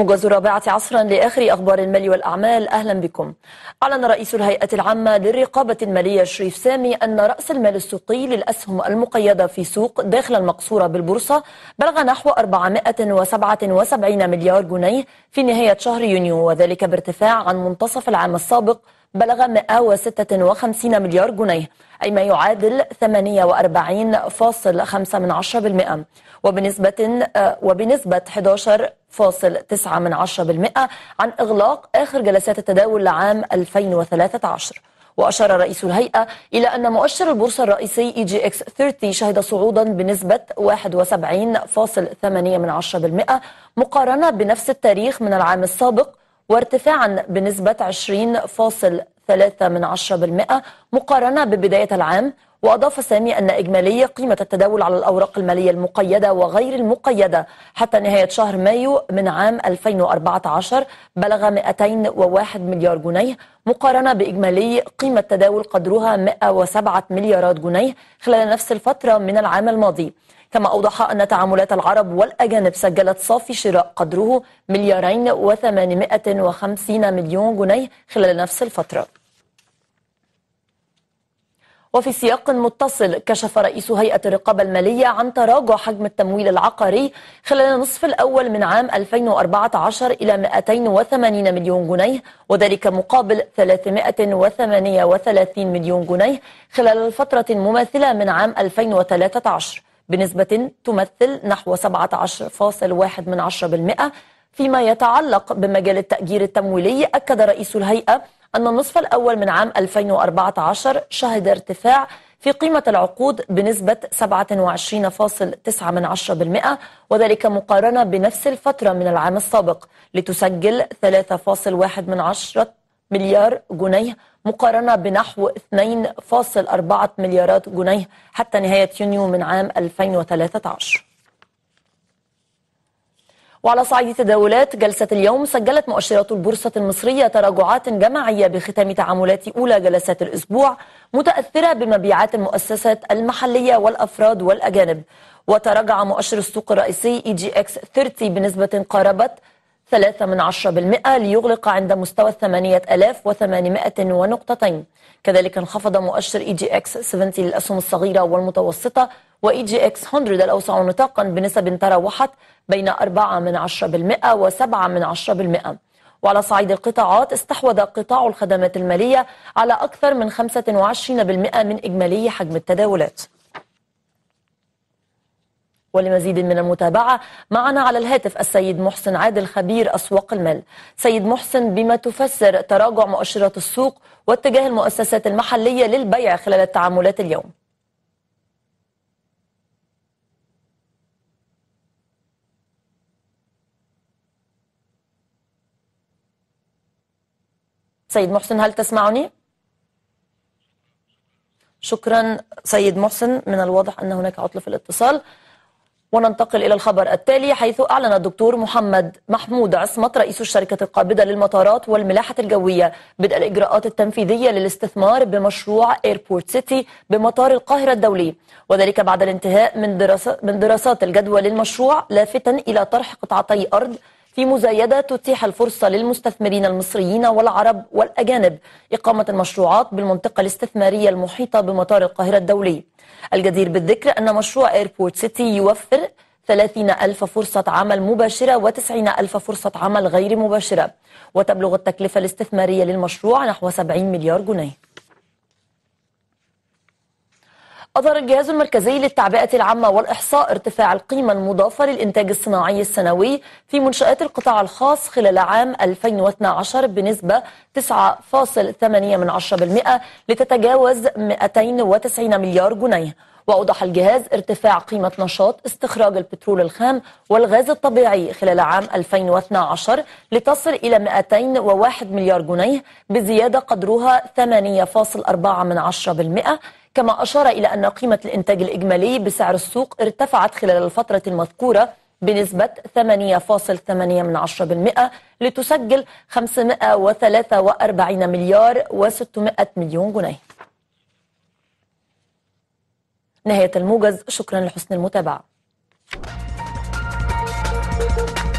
موجز الرابعة عصرا لآخر أخبار المال والأعمال أهلا بكم أعلن رئيس الهيئة العامة للرقابة المالية شريف سامي أن رأس المال السوقي للأسهم المقيدة في سوق داخل المقصورة بالبورصة بلغ نحو 477 مليار جنيه في نهاية شهر يونيو وذلك بارتفاع عن منتصف العام السابق بلغ 156 مليار جنيه أي ما يعادل 48.5% من بالمئة وبنسبة آه، وبنسبة 11.9% من بالمئة عن إغلاق آخر جلسات التداول لعام 2013 وأشار رئيس الهيئة إلى أن مؤشر البورصة الرئيسي إي جي إكس 30 شهد صعودا بنسبة 71.8% مقارنة بنفس التاريخ من العام السابق وارتفاعا بنسبة 20.3% مقارنة ببداية العام وأضاف سامي أن إجمالي قيمة التداول على الأوراق المالية المقيدة وغير المقيدة حتى نهاية شهر مايو من عام 2014 بلغ 201 مليار جنيه مقارنة بإجمالي قيمة تداول قدرها 107 مليارات جنيه خلال نفس الفترة من العام الماضي كما أوضح أن تعاملات العرب والأجانب سجلت صافي شراء قدره مليارين وثمانمائة وخمسين مليون جنيه خلال نفس الفترة وفي سياق متصل كشف رئيس هيئة الرقابة المالية عن تراجع حجم التمويل العقاري خلال النصف الأول من عام 2014 إلى 280 مليون جنيه وذلك مقابل 338 مليون جنيه خلال الفترة المماثلة من عام 2013 بنسبة تمثل نحو 17.1% من 10% فيما يتعلق بمجال التأجير التمويلي أكد رئيس الهيئة أن النصف الأول من عام 2014 شهد ارتفاع في قيمة العقود بنسبة 27.9% من 10% وذلك مقارنة بنفس الفترة من العام السابق لتسجل 3.1 من عشرة مليار جنيه مقارنة بنحو 2.4 مليارات جنيه حتى نهاية يونيو من عام 2013 وعلى صعيد تداولات جلسة اليوم سجلت مؤشرات البورصة المصرية تراجعات جماعية بختام تعاملات أولى جلسات الأسبوع متأثرة بمبيعات المؤسسات المحلية والأفراد والأجانب وتراجع مؤشر السوق الرئيسي اي جي اكس 30 بنسبة قاربت 3 من 10% ليغلق عند مستوى 8800 ونقطتين كذلك انخفض مؤشر اي جي اكس 70 للأسهم الصغيرة والمتوسطة واي جي اكس 100 الأوسع نطاقا بنسب تراوحت بين 4 من 10% و7 من 10% وعلى صعيد القطاعات استحوذ قطاع الخدمات المالية على أكثر من 25% من إجمالي حجم التداولات ولمزيد من المتابعة معنا على الهاتف السيد محسن عادل خبير أسواق المال سيد محسن بما تفسر تراجع مؤشرات السوق واتجاه المؤسسات المحلية للبيع خلال التعاملات اليوم سيد محسن هل تسمعني؟ شكرا سيد محسن من الواضح أن هناك عطلة في الاتصال وننتقل إلى الخبر التالي حيث أعلن الدكتور محمد محمود عصمت رئيس الشركة القابضة للمطارات والملاحة الجوية بدء الإجراءات التنفيذية للاستثمار بمشروع إيربورت سيتي بمطار القاهرة الدولي وذلك بعد الانتهاء من, دراسة من دراسات الجدوى للمشروع لافتا إلى طرح قطعتي أرض في مزايدة تتيح الفرصة للمستثمرين المصريين والعرب والأجانب إقامة المشروعات بالمنطقة الاستثمارية المحيطة بمطار القاهرة الدولي الجدير بالذكر أن مشروع إيربورت سيتي يوفر 30 ألف فرصة عمل مباشرة و90 ألف فرصة عمل غير مباشرة وتبلغ التكلفة الاستثمارية للمشروع نحو 70 مليار جنيه أظهر الجهاز المركزي للتعبئة العامة والإحصاء ارتفاع القيمة المضافة للإنتاج الصناعي السنوي في منشآت القطاع الخاص خلال عام 2012 بنسبة 9.8% لتتجاوز 290 مليار جنيه وأوضح الجهاز ارتفاع قيمة نشاط استخراج البترول الخام والغاز الطبيعي خلال عام 2012 لتصل إلى 201 مليار جنيه بزيادة قدرها 8.4% كما أشار إلى أن قيمة الإنتاج الإجمالي بسعر السوق ارتفعت خلال الفترة المذكورة بنسبة 8.8% لتسجل 543 مليار و600 مليون جنيه نهاية الموجز شكرا لحسن المتابعة